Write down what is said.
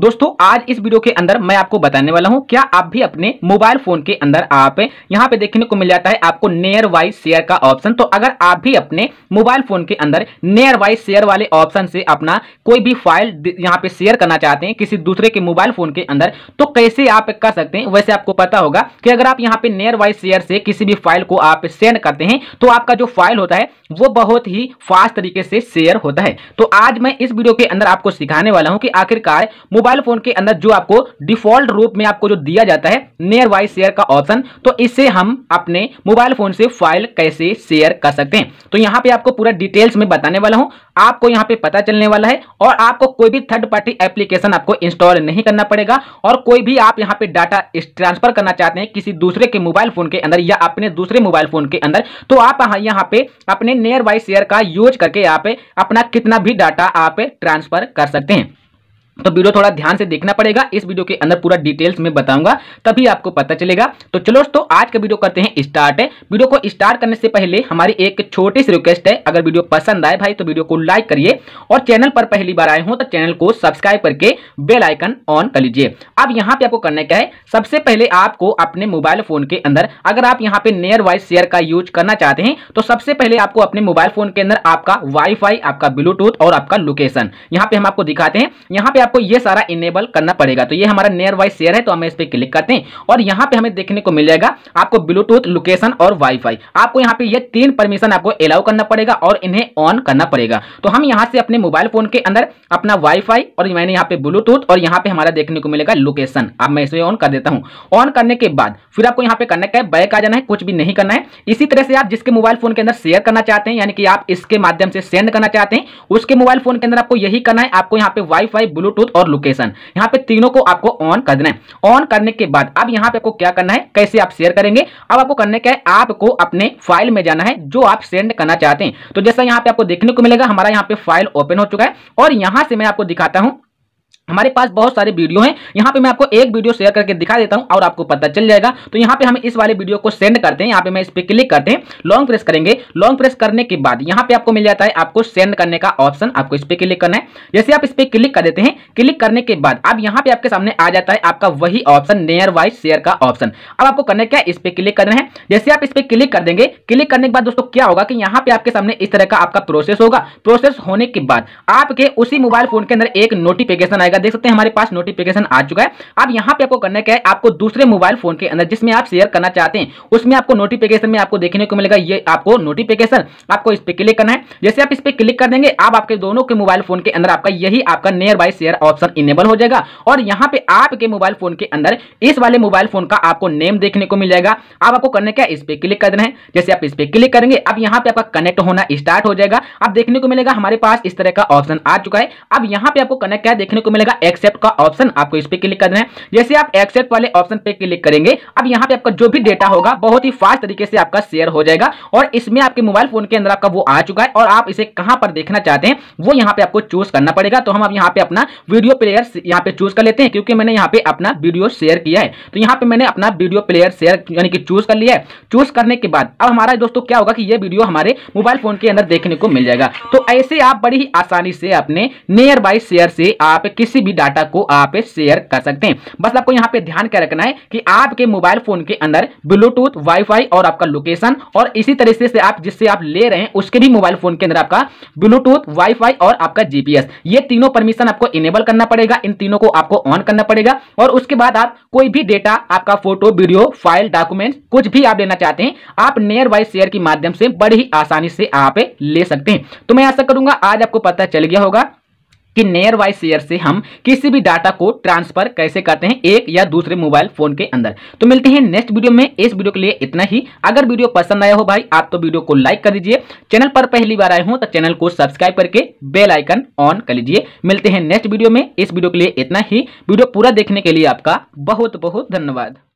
दोस्तों आज इस वीडियो के अंदर मैं आपको बताने वाला हूं क्या आप भी अपने मोबाइल फोन के अंदर आप यहां पे देखने को मिल जाता है आपको नियर वाइज शेयर का ऑप्शन तो अगर आप भी अपने मोबाइल फोन के अंदर नियर वाइज शेयर वाले ऑप्शन से अपना कोई भी फाइल यहाँ पे शेयर करना चाहते हैं किसी दूसरे के मोबाइल फोन के अंदर तो कैसे आप कर सकते हैं वैसे आपको पता होगा कि अगर आप यहाँ पे नियर वाइज शेयर से किसी भी फाइल को आप सेंड करते हैं तो आपका जो फाइल होता है वो बहुत ही फास्ट तरीके से शेयर होता है तो आज मैं इस वीडियो के अंदर आपको सिखाने वाला हूँ कि आखिरकार मोबाइल मोबाइल फोन के अंदर जो आपको डिफॉल्ट रूप में आपको जो दिया जाता है नियर वाई शेयर का ऑप्शन तो इससे हम अपने मोबाइल फोन से फाइल कैसे शेयर कर सकते हैं तो यहाँ पे आपको पूरा डिटेल्स में बताने वाला हूँ आपको यहाँ पे पता चलने वाला है और आपको कोई भी थर्ड पार्टी एप्लीकेशन आपको इंस्टॉल नहीं करना पड़ेगा और कोई भी आप यहाँ पे डाटा ट्रांसफर करना चाहते हैं किसी दूसरे के मोबाइल फोन के अंदर या अपने दूसरे मोबाइल फोन के अंदर तो आप यहाँ पे अपने नियर वाई शेयर का यूज करके यहाँ पे अपना कितना भी डाटा आप ट्रांसफर कर सकते हैं तो वीडियो थोड़ा ध्यान से देखना पड़ेगा इस वीडियो के अंदर पूरा डिटेल्स में बताऊंगा तभी आपको पता चलेगा तो चलो दोस्तों आज का वीडियो करते हैं स्टार्ट है वीडियो को स्टार्ट करने से पहले हमारी एक छोटी सी रिक्वेस्ट है अगर वीडियो पसंद आए भाई तो वीडियो को लाइक करिए और चैनल पर पहली बार आए हो तो चैनल को सब्सक्राइब करके बेल आइकन ऑन कर लीजिए अब यहाँ पे आपको करना क्या है सबसे पहले आपको अपने मोबाइल फोन के अंदर अगर आप यहाँ पे नियर वाइज शेयर का यूज करना चाहते हैं तो सबसे पहले आपको अपने मोबाइल फोन के अंदर आपका वाई आपका ब्लूटूथ और आपका लोकेशन यहाँ पे हम आपको दिखाते हैं यहाँ पे आपको ये सारा इनेबल करना पड़ेगा तो ये हमारा नियर वाई शेयर है तो हमें इस पर क्लिक करते हैं और यहाँ पे हमें देखने को मिलेगा आपको ब्लूटूथ लोकेशन और वाईफाई आपको यहाँ पे ये तीन परमिशन आपको अलाउ करना पड़ेगा और इन्हें ऑन करना पड़ेगा तो हम यहाँ से अपने मोबाइल फोन के अंदर अपना वाईफाई और मैंने यहाँ पे ब्लूटूथ और यहाँ पे हमारा देखने को मिलेगा लोकेशन अब मैं इसे ऑन कर देता हूँ ऑन करने के बाद फिर आपको यहाँ पे करना क्या है बैक आ जाना है कुछ भी नहीं करना है इसी तरह से आप जिसके मोबाइल फोन के अंदर शेयर करना चाहते हैं यानी कि आप इसके माध्यम से सेंड करना चाहते हैं उसके मोबाइल फोन के अंदर आपको यही करना है आपको यहाँ पे वाईफाई ब्लूटूथ ब्लूटूथ और लोकेशन यहाँ पे तीनों को आपको ऑन कर देना है ऑन करने के बाद अब यहाँ पे आपको क्या करना है कैसे आप शेयर करेंगे अब आपको करने क्या है आपको अपने फाइल में जाना है जो आप सेंड करना चाहते हैं तो जैसा यहाँ पे आपको देखने को मिलेगा हमारा यहाँ पे फाइल ओपन हो चुका है और यहाँ से मैं आपको दिखाता हूँ हमारे पास बहुत सारे वीडियो हैं यहाँ पे मैं आपको एक वीडियो शेयर करके दिखा देता हूँ और आपको पता चल जाएगा तो यहाँ पे हम इस वाले वीडियो को सेंड करते हैं यहाँ पे मैं इस पर क्लिक करते हैं लॉन्ग प्रेस करेंगे लॉन्ग प्रेस करने के बाद यहाँ पे आपको मिल जाता है आपको सेंड करने का ऑप्शन आपको इस पर क्लिक करना है जैसे आप इस पर क्लिक कर देते हैं क्लिक करने के बाद अब यहाँ पे आपके सामने आ जाता है आपका वही ऑप्शन नियर वाइज शेयर का ऑप्शन अब आपको करना क्या इस पर क्लिक करना है जैसे आप इस पर क्लिक कर देंगे क्लिक करने के बाद दोस्तों क्या होगा कि यहाँ पे आपके सामने इस तरह का आपका प्रोसेस होगा प्रोसेस होने के बाद आपके उसी मोबाइल फोन के अंदर एक नोटिफिकेशन आएगा का देख सकते हैं हमारे पास नोटिफिकेशन आ चुका है अब यहाँ पे आपको करना क्या है आपको दूसरे मोबाइल फोन के अंदर जिसमें आप शेयर करना चाहते हैं उसमें आपको नोटिफिकेशन में आपको देखने को मिलेगा ये आपको नोटिफिकेशन आपको इस पर क्लिक करना है जैसे आप इस पर क्लिक कर देंगे आप आपके दोनों के मोबाइल फोन के अंदर आपका यही आपका nearby share option enable हो जाएगा और यहाँ पे आपके मोबाइल फोन के अंदर इस वाले मोबाइल फोन का आपको नेम देखने को मिल जाएगा अब आपको करने क्या इस पर क्लिक कर देना है जैसे आप इस पर क्लिक करेंगे अब यहाँ पे आपका कनेक्ट होना स्टार्ट हो जाएगा अब देखने को मिलेगा हमारे पास इस तरह का ऑप्शन आ चुका है अब यहाँ पे आपको कनेक्ट क्या देखने को मिलेगा मिलेगा एक्सेप्ट का ऑप्शन आपको इस पर क्लिक करना है जैसे आप एक्सेप्ट वाले ऑप्शन पे क्लिक करेंगे अब यहाँ पे आपका जो भी डेटा होगा बहुत ही फास्ट तरीके से आपका शेयर हो जाएगा और इसमें आपके मोबाइल फोन के अंदर आपका वो आ चुका है और आप इसे कहाँ पर देखना चाहते हैं वो यहाँ पे आपको चूज करना पड़ेगा तो हम अब यहाँ पे अपना वीडियो प्लेयर यहाँ पे चूज कर लेते हैं क्योंकि मैंने यहाँ पे अपना वीडियो शेयर किया है तो यहाँ पे मैंने अपना वीडियो प्लेयर शेयर यानी कि चूज कर लिया है चूज करने के बाद अब हमारा दोस्तों क्या होगा कि ये वीडियो हमारे मोबाइल फोन के अंदर देखने को मिल जाएगा तो ऐसे आप बड़ी ही आसानी से अपने नियर बाई शेयर से आप किसी किसी भी डाटा को आप शेयर कर सकते हैं बस आपको यहाँ पे ध्यान क्या रखना है कि आपके मोबाइल फोन के अंदर ब्लूटूथ वाईफाई और आपका लोकेशन और इसी तरीके से आप जिससे आप ले रहे हैं उसके भी मोबाइल फोन के अंदर आपका ब्लूटूथ वाईफाई और आपका जीपीएस ये तीनों परमिशन आपको इनेबल करना पड़ेगा इन तीनों को आपको ऑन करना पड़ेगा और उसके बाद आप कोई भी डेटा आपका फोटो वीडियो फाइल डॉक्यूमेंट कुछ भी आप लेना चाहते हैं आप नियर बाई शेयर के माध्यम से बड़ी ही आसानी से आप ले सकते हैं तो मैं ऐसा करूंगा आज आपको पता चल गया होगा कि नियर बाई शेयर से हम किसी भी डाटा को ट्रांसफर कैसे करते हैं एक या दूसरे मोबाइल फोन के अंदर तो मिलते हैं नेक्स्ट वीडियो में इस वीडियो के लिए इतना ही अगर वीडियो पसंद आया हो भाई आप तो वीडियो को लाइक कर दीजिए चैनल पर पहली बार आए हो तो चैनल को सब्सक्राइब करके बेल आइकन ऑन कर लीजिए मिलते हैं नेक्स्ट वीडियो में इस वीडियो के लिए इतना ही वीडियो पूरा देखने के लिए आपका बहुत बहुत धन्यवाद